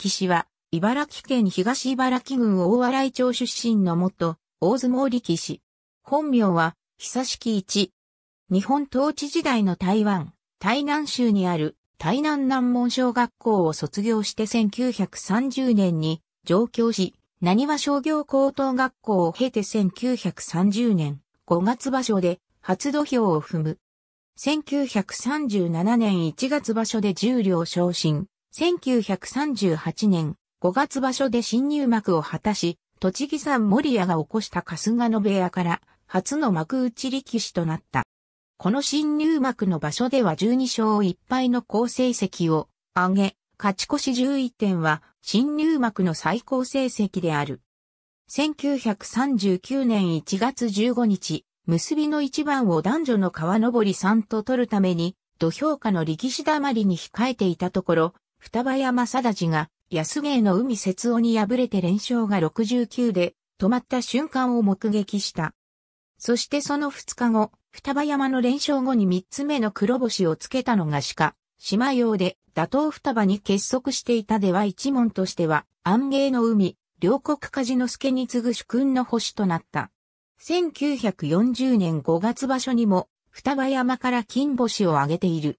木氏は、茨城県東茨城郡大洗町出身の元、大相撲力士。本名は、久敷一。日本統治時代の台湾、台南州にある台南南門小学校を卒業して1930年に上京し、何は商業高等学校を経て1930年5月場所で初土俵を踏む。1937年1月場所で重両昇進。1938年5月場所で新入幕を果たし、栃木山森屋が起こした春日野部屋から初の幕内力士となった。この新入幕の場所では12勝1敗の好成績を上げ、勝ち越し11点は新入幕の最高成績である。1939年1月15日、結びの一番を男女の川登りさんと取るために、土俵下の力士だまりに控えていたところ、双葉山貞治が安芸の海節尾に敗れて連勝が69で止まった瞬間を目撃した。そしてその2日後、双葉山の連勝後に3つ目の黒星をつけたのが鹿、島洋で打倒双葉に結束していたでは一門としては、安芸の海、両国梶之助に次ぐ主君の星となった。1940年5月場所にも、双葉山から金星を挙げている。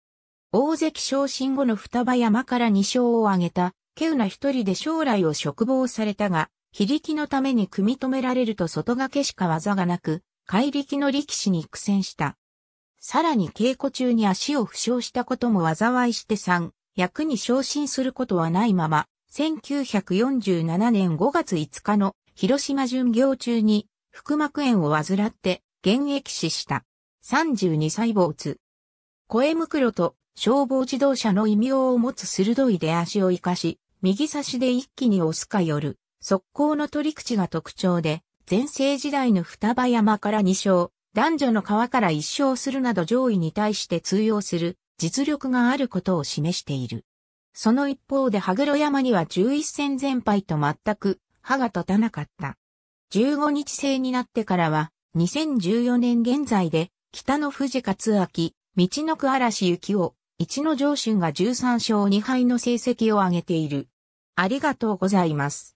大関昇進後の双葉山から2勝を挙げた、稀有な一人で将来を嘱望されたが、非力のために組み止められると外掛けしか技がなく、怪力の力士に苦戦した。さらに稽古中に足を負傷したことも災いして3、役に昇進することはないまま、1947年5月5日の広島巡業中に腹膜炎を患って現役死した。32歳没。声袋と消防自動車の異名を持つ鋭い出足を生かし、右差しで一気に押すか寄る、速攻の取り口が特徴で、前世時代の双葉山から2勝、男女の川から1勝するなど上位に対して通用する実力があることを示している。その一方で羽黒山には11戦全敗と全く歯が立たなかった。15日制になってからは2014年現在で北の富士勝明、道のく嵐幸を、一の上春が13勝2敗の成績を挙げている。ありがとうございます。